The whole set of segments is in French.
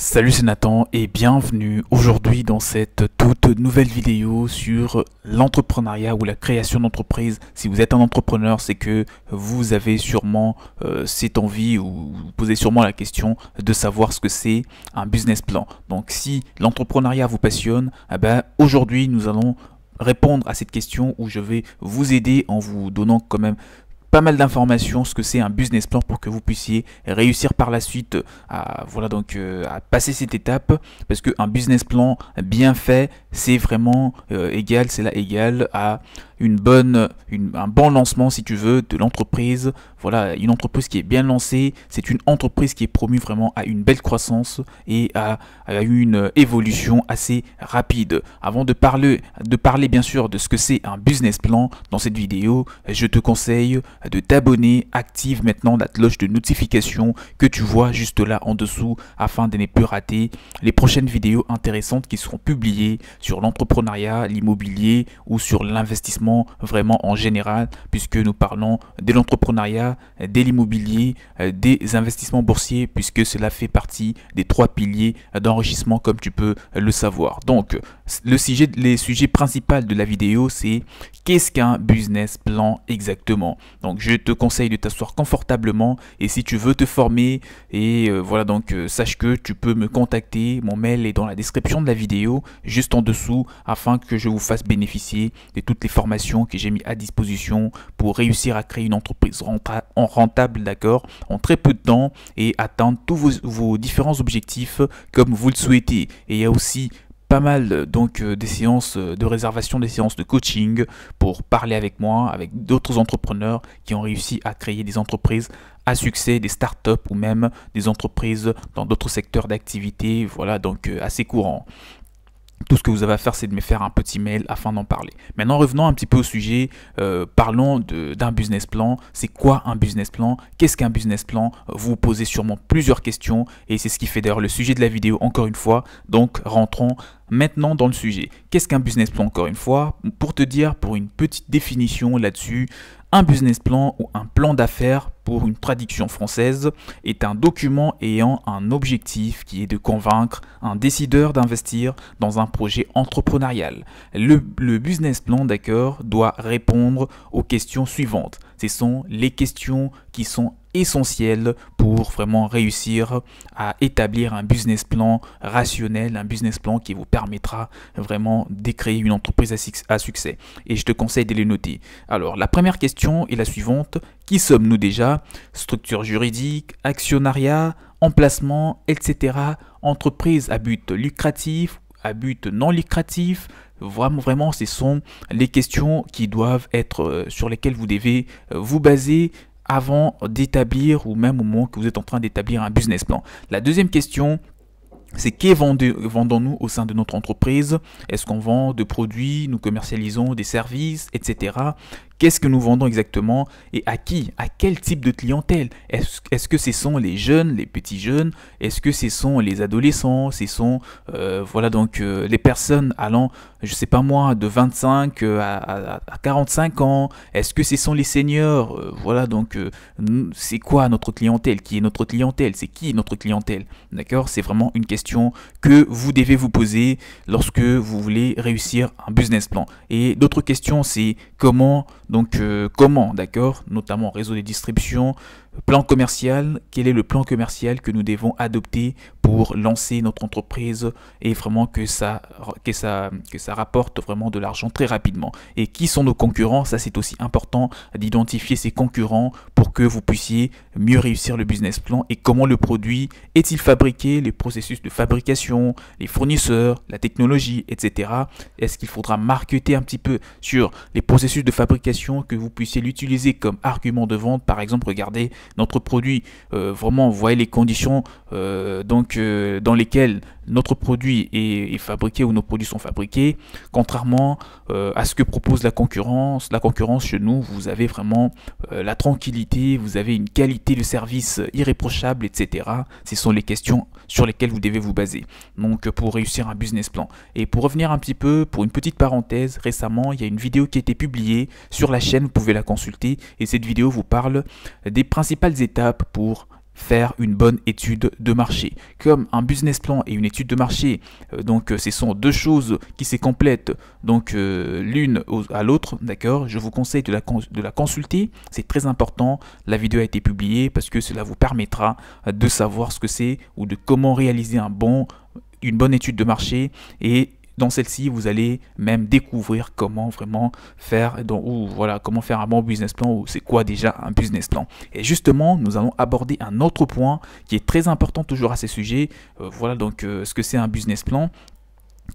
Salut c'est Nathan et bienvenue aujourd'hui dans cette toute nouvelle vidéo sur l'entrepreneuriat ou la création d'entreprise. Si vous êtes un entrepreneur, c'est que vous avez sûrement euh, cette envie ou vous posez sûrement la question de savoir ce que c'est un business plan. Donc si l'entrepreneuriat vous passionne, eh ben, aujourd'hui nous allons répondre à cette question où je vais vous aider en vous donnant quand même pas mal d'informations, ce que c'est un business plan pour que vous puissiez réussir par la suite euh, à, voilà, donc, euh, à passer cette étape. Parce qu'un business plan bien fait, c'est vraiment euh, égal, c'est là égal à une bonne, un bon lancement, si tu veux, de l'entreprise. Voilà, une entreprise qui est bien lancée, c'est une entreprise qui est promue vraiment à une belle croissance et à, une évolution assez rapide. Avant de parler, de parler bien sûr de ce que c'est un business plan dans cette vidéo, je te conseille de t'abonner, active maintenant la cloche de notification que tu vois juste là en dessous afin de ne plus rater les prochaines vidéos intéressantes qui seront publiées sur l'entrepreneuriat, l'immobilier ou sur l'investissement vraiment en général, puisque nous parlons de l'entrepreneuriat, de l'immobilier, euh, des investissements boursiers, puisque cela fait partie des trois piliers d'enrichissement, comme tu peux le savoir. Donc, le sujet, les sujets principaux de la vidéo, c'est qu'est-ce qu'un business plan exactement. Donc, je te conseille de t'asseoir confortablement et si tu veux te former, et euh, voilà, donc euh, sache que tu peux me contacter. Mon mail est dans la description de la vidéo, juste en dessous, afin que je vous fasse bénéficier de toutes les formations que j'ai mis à disposition pour réussir à créer une entreprise rentable, d'accord, en très peu de temps et atteindre tous vos, différents objectifs comme vous le souhaitez. Et il y a aussi pas mal donc euh, des séances euh, de réservation, des séances de coaching pour parler avec moi, avec d'autres entrepreneurs qui ont réussi à créer des entreprises à succès, des startups ou même des entreprises dans d'autres secteurs d'activité, voilà donc euh, assez courant tout ce que vous avez à faire, c'est de me faire un petit mail afin d'en parler. Maintenant, revenons un petit peu au sujet. Euh, parlons d'un business plan. C'est quoi un business plan Qu'est-ce qu'un business plan Vous vous posez sûrement plusieurs questions et c'est ce qui fait d'ailleurs le sujet de la vidéo encore une fois. Donc, rentrons Maintenant, dans le sujet, qu'est-ce qu'un business plan encore une fois Pour te dire, pour une petite définition là-dessus, un business plan ou un plan d'affaires pour une traduction française est un document ayant un objectif qui est de convaincre un décideur d'investir dans un projet entrepreneurial. Le, business plan, d'accord, doit répondre aux questions suivantes ce sont les questions qui sont essentielles pour vraiment réussir à établir un business plan rationnel, un business plan qui vous permettra vraiment de créer une entreprise à succès. Et je te conseille de les noter. Alors, la première question est la suivante. Qui sommes-nous déjà Structure juridique, actionnariat, emplacement, etc. Entreprise à but lucratif à but non lucratif. Vraiment, vraiment, ce sont les questions qui doivent être euh, sur lesquelles vous devez euh, vous baser avant d'établir ou même au moment que vous êtes en train d'établir un business plan. La deuxième question, c'est qu'est vendons-nous au sein de notre entreprise Est-ce qu'on vend de produits Nous commercialisons des services, etc. Qu'est-ce que nous vendons exactement et à qui À quel type de clientèle Est-ce que ce sont les jeunes, les petits jeunes Est-ce que ce sont les adolescents Ce sont, euh, voilà, donc euh, les personnes allant, je ne sais pas moi, de 25 euh, à, 45 ans Est-ce que ce sont les seniors Voilà, donc c'est quoi notre clientèle Qui est notre clientèle C'est qui notre clientèle D'accord C'est vraiment une question que vous devez vous poser lorsque vous voulez réussir un business plan. Et d'autres questions, c'est comment donc euh, comment, d'accord Notamment réseau de distribution, Plan commercial, quel est le plan commercial que nous devons adopter pour lancer notre entreprise et vraiment que ça, que ça, que ça rapporte vraiment de l'argent très rapidement. Et qui sont nos concurrents Ça, c'est aussi important d'identifier ces concurrents pour que vous puissiez mieux réussir le business plan et comment le produit est-il fabriqué, les processus de fabrication, les fournisseurs, la technologie, etc. Est-ce qu'il faudra marketer un petit peu sur les processus de fabrication que vous puissiez l'utiliser comme argument de vente Par exemple, regardez notre produit, euh, vraiment vraiment voyez les conditions euh, donc, euh, dans lesquelles notre produit est, fabriqué ou nos produits sont fabriqués, contrairement à ce que propose la concurrence. La concurrence chez nous, vous avez vraiment la tranquillité, vous avez une qualité de service irréprochable, etc. Ce sont les questions sur lesquelles vous devez vous baser. Donc pour réussir un business plan. Et pour revenir un petit peu, pour une petite parenthèse, récemment, il y a une vidéo qui a été publiée sur la chaîne, vous pouvez la consulter. Et cette vidéo vous parle des principes étapes pour faire une bonne étude de marché. Comme un business plan et une étude de marché, euh, donc euh, ce sont deux choses qui se complètent donc euh, l'une à l'autre, d'accord Je vous conseille de la, de la consulter, c'est très important. La vidéo a été publiée parce que cela vous permettra de savoir ce que c'est ou de comment réaliser un bon une bonne étude de marché et dans celle-ci, vous allez même découvrir comment vraiment faire, donc, voilà, comment faire un bon business plan ou c'est quoi déjà un business plan. Et justement, nous allons aborder un autre point qui est très important toujours à ces sujets. Euh, voilà donc euh, ce que c'est un business plan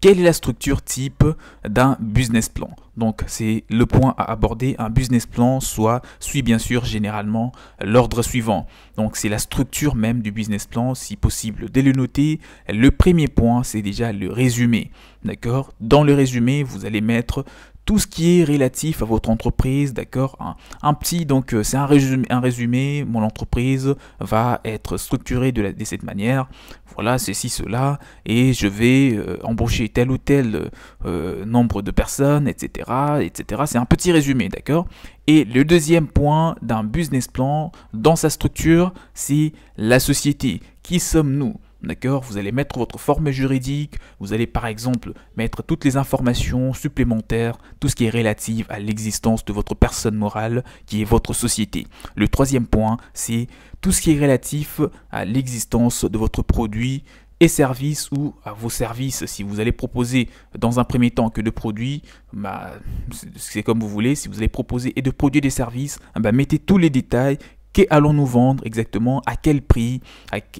quelle est la structure type d'un business plan Donc c'est le point à aborder. Un business plan soit, suit bien sûr généralement l'ordre suivant. Donc c'est la structure même du business plan, si possible dès le noter. Le premier point, c'est déjà le résumé. D'accord Dans le résumé, vous allez mettre tout ce qui est relatif à votre entreprise, d'accord hein. un, petit, donc euh, c'est un résumé, un résumé, mon entreprise va être structurée de, la, cette manière, voilà, ceci, cela, et je vais euh, embaucher tel ou tel euh, nombre de personnes, etc., etc. C'est un petit résumé, d'accord et le deuxième point d'un business plan dans sa structure, c'est la société. Qui sommes-nous D'accord Vous allez mettre votre forme juridique, vous allez par exemple mettre toutes les informations supplémentaires, tout ce qui est relatif à l'existence de votre personne morale qui est votre société. Le troisième point, c'est tout ce qui est relatif à l'existence de votre produit et service ou à vos services. Si vous allez proposer dans un premier temps que de produits, bah, c'est comme vous voulez. Si vous allez proposer et de produits et des services, bah, mettez tous les détails allons-nous vendre exactement, à quel prix.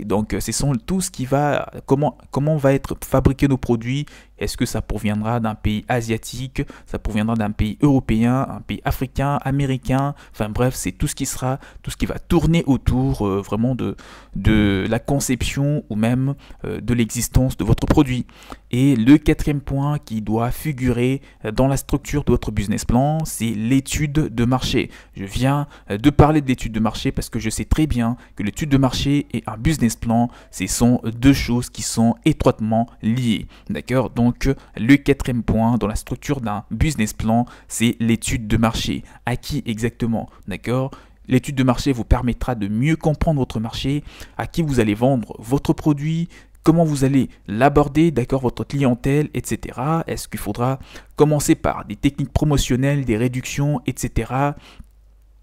Donc, euh, ce sont tout ce qui va, comment, comment va être fabriqué nos produits, est-ce que ça proviendra d'un pays asiatique, ça proviendra d'un pays européen, un pays africain, américain Enfin bref, c'est tout ce qui sera, tout ce qui va tourner autour euh, vraiment de, de la conception ou même euh, de l'existence de votre produit. Et le quatrième point qui doit figurer euh, dans la structure de votre business plan, c'est l'étude de marché. Je viens de parler de de marché parce que je sais très bien que l'étude de marché et un business plan, ce sont deux choses qui sont étroitement liées. D'accord Donc donc le quatrième point dans la structure d'un business plan, c'est l'étude de marché. À qui exactement D'accord L'étude de marché vous permettra de mieux comprendre votre marché, à qui vous allez vendre votre produit, comment vous allez l'aborder, d'accord, votre clientèle, etc. Est-ce qu'il faudra commencer par des techniques promotionnelles, des réductions, etc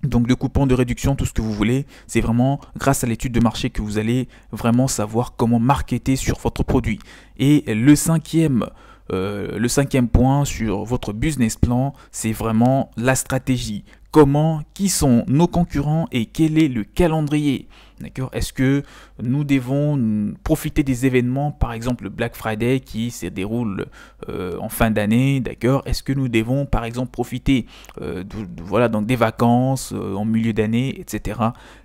donc de coupons, de réduction, tout ce que vous voulez. C'est vraiment grâce à l'étude de marché que vous allez vraiment savoir comment marketer sur votre produit. Et le cinquième, euh, le cinquième point sur votre business plan, c'est vraiment la stratégie comment, qui sont nos concurrents et quel est le calendrier. D'accord Est-ce que nous devons profiter des événements, par exemple le Black Friday qui se déroule euh, en fin d'année, d'accord Est-ce que nous devons, par exemple, profiter euh, voilà, donc des vacances euh, en milieu d'année, etc.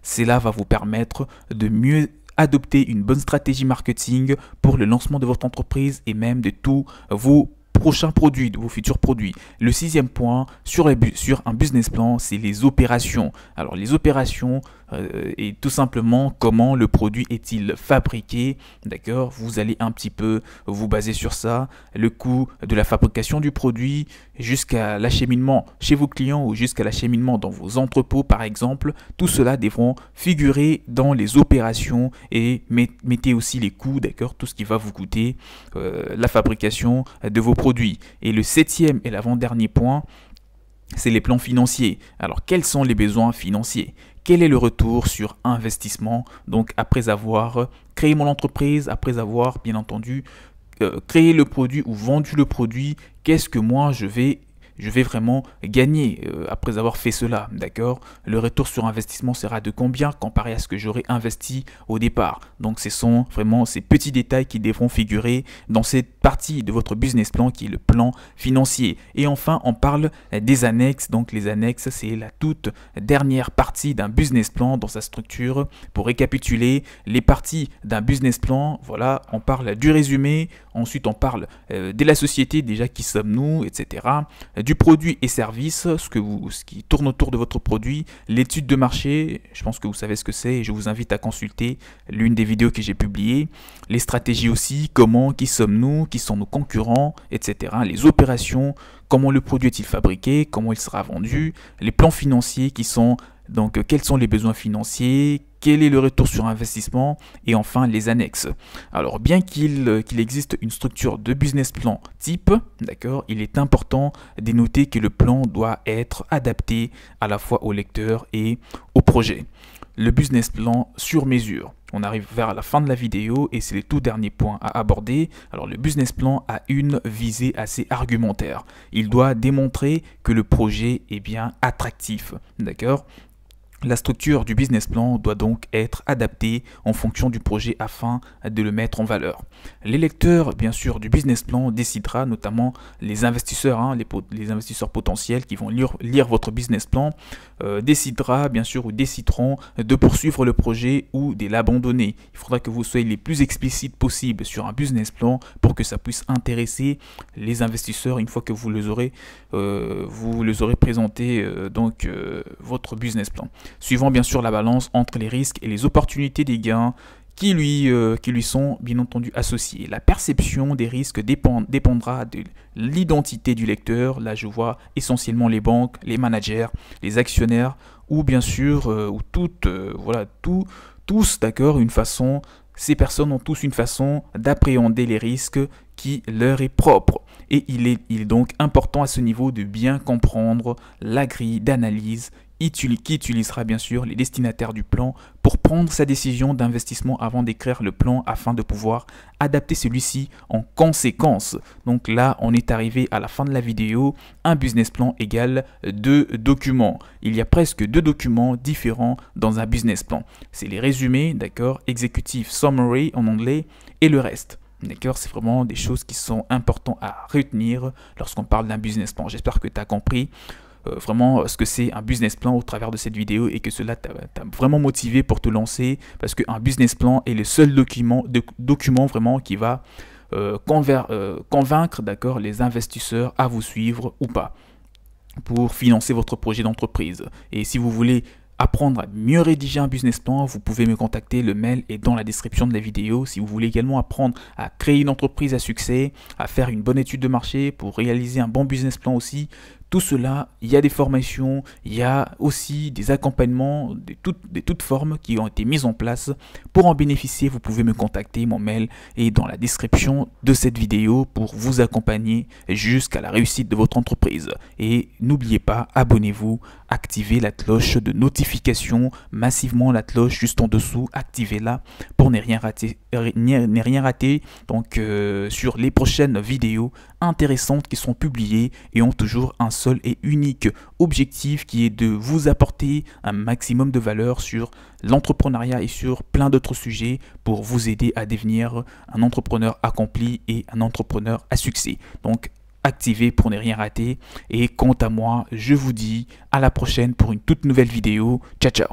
Cela va vous permettre de mieux adopter une bonne stratégie marketing pour le lancement de votre entreprise et même de tous vos prochains produits, de vos futurs produits. Le sixième point sur, sur un business plan, c'est les opérations. Alors les opérations, euh, et tout simplement comment le produit est-il fabriqué, d'accord Vous allez un petit peu vous baser sur ça, le coût de la fabrication du produit jusqu'à l'acheminement chez vos clients ou jusqu'à l'acheminement dans vos entrepôts par exemple, tout cela devront figurer dans les opérations et mettez aussi les coûts, d'accord Tout ce qui va vous coûter euh, la fabrication de vos produits. Et le septième et l'avant-dernier point, c'est les plans financiers. Alors quels sont les besoins financiers Quel est le retour sur investissement Donc après avoir euh, créé mon entreprise, après avoir bien entendu euh, créé le produit ou vendu le produit, qu'est-ce que moi je vais je vais vraiment gagner euh, après avoir fait cela, d'accord Le retour sur investissement sera de combien comparé à ce que j'aurais investi au départ Donc ce sont vraiment ces petits détails qui devront figurer dans cette partie de votre business plan qui est le plan financier. Et enfin, on parle des annexes. Donc les annexes, c'est la toute dernière partie d'un business plan dans sa structure. Pour récapituler, les parties d'un business plan, voilà, on parle du résumé, ensuite on parle euh, de la société, déjà qui sommes-nous, etc du produit et service, ce, que vous, ce qui tourne autour de votre produit, l'étude de marché, je pense que vous savez ce que c'est et je vous invite à consulter l'une des vidéos que j'ai publiées, les stratégies aussi, comment, qui sommes-nous, qui sont nos concurrents, etc. Les opérations, comment le produit est-il fabriqué, comment il sera vendu, les plans financiers qui sont donc, euh, quels sont les besoins financiers quel est le retour sur investissement et enfin les annexes. Alors bien euh, qu'il existe une structure de business plan type, d'accord, il est important de noter que le plan doit être adapté à la fois au lecteur et au projet. Le business plan sur mesure. On arrive vers la fin de la vidéo et c'est le tout dernier point à aborder. Alors le business plan a une visée assez argumentaire. Il doit démontrer que le projet est bien attractif, d'accord la structure du business plan doit donc être adaptée en fonction du projet afin de le mettre en valeur. L'électeur, bien sûr, du business plan décidera notamment les investisseurs, hein, les, investisseurs potentiels qui vont lire, votre business plan, euh, décidera bien sûr ou décideront de poursuivre le projet ou de l'abandonner. Il faudra que vous soyez les plus explicites possible sur un business plan pour que ça puisse intéresser les investisseurs une fois que vous les aurez, euh, vous les aurez présenté euh, donc votre business plan suivant bien sûr la balance entre les risques et les opportunités des gains qui lui, euh, qui lui sont bien entendu associés. La perception des risques dépend, dépendra de l'identité du lecteur. Là, je vois essentiellement les banques, les managers, les actionnaires, ou bien sûr, euh, ou toutes, euh, voilà, tous, d'accord, une façon, ces personnes ont tous une façon d'appréhender les risques qui leur est propre. Et il est, il est donc important à ce niveau de bien comprendre la grille d'analyse qui utilisera bien sûr les destinataires du plan pour prendre sa décision d'investissement avant d'écrire le plan afin de pouvoir adapter celui-ci en conséquence. Donc là, on est arrivé à la fin de la vidéo. Un business plan égale deux documents. Il y a presque deux documents différents dans un business plan. C'est les résumés, d'accord, executive summary en anglais, et le reste. D'accord C'est vraiment des choses qui sont importantes à retenir lorsqu'on parle d'un business plan. J'espère que tu as compris. Euh, vraiment euh, ce que c'est un business plan au travers de cette vidéo et que cela t'a vraiment motivé pour te lancer parce qu'un business plan est le seul document, de, document vraiment qui va euh, convaincre d'accord les investisseurs à vous suivre ou pas pour financer votre projet d'entreprise. Et si vous voulez apprendre à mieux rédiger un business plan, vous pouvez me contacter, le mail est dans la description de la vidéo. Si vous voulez également apprendre à créer une entreprise à succès, à faire une bonne étude de marché pour réaliser un bon business plan aussi, tout cela, il y a des formations, il y a aussi des accompagnements de toutes, formes qui ont été mises en place. Pour en bénéficier, vous pouvez me contacter, mon mail est dans la description de cette vidéo pour vous accompagner jusqu'à la réussite de votre entreprise. Et n'oubliez pas, abonnez-vous, activez la cloche de notification, massivement la cloche juste en dessous, activez-la pour ne rien rater. Ne rien rater. Donc euh, sur les prochaines vidéos intéressantes qui sont publiées et ont toujours un seul et unique objectif qui est de vous apporter un maximum de valeur sur l'entrepreneuriat et sur plein d'autres sujets pour vous aider à devenir un entrepreneur accompli et un entrepreneur à succès. Donc activez pour ne rien rater. Et quant à moi, je vous dis à la prochaine pour une toute nouvelle vidéo. Ciao ciao